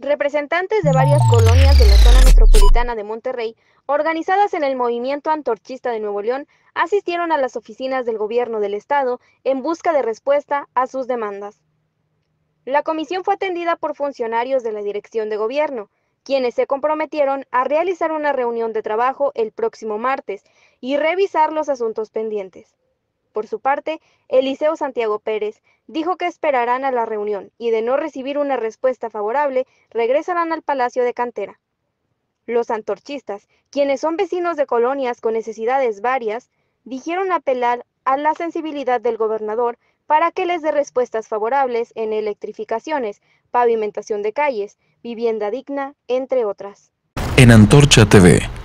Representantes de varias colonias de la zona metropolitana de Monterrey, organizadas en el movimiento antorchista de Nuevo León, asistieron a las oficinas del gobierno del estado en busca de respuesta a sus demandas. La comisión fue atendida por funcionarios de la Dirección de Gobierno, quienes se comprometieron a realizar una reunión de trabajo el próximo martes y revisar los asuntos pendientes. Por su parte, Eliseo Santiago Pérez dijo que esperarán a la reunión y de no recibir una respuesta favorable, regresarán al Palacio de Cantera. Los antorchistas, quienes son vecinos de colonias con necesidades varias, dijeron apelar a la sensibilidad del gobernador para que les dé respuestas favorables en electrificaciones, pavimentación de calles, vivienda digna, entre otras. En Antorcha TV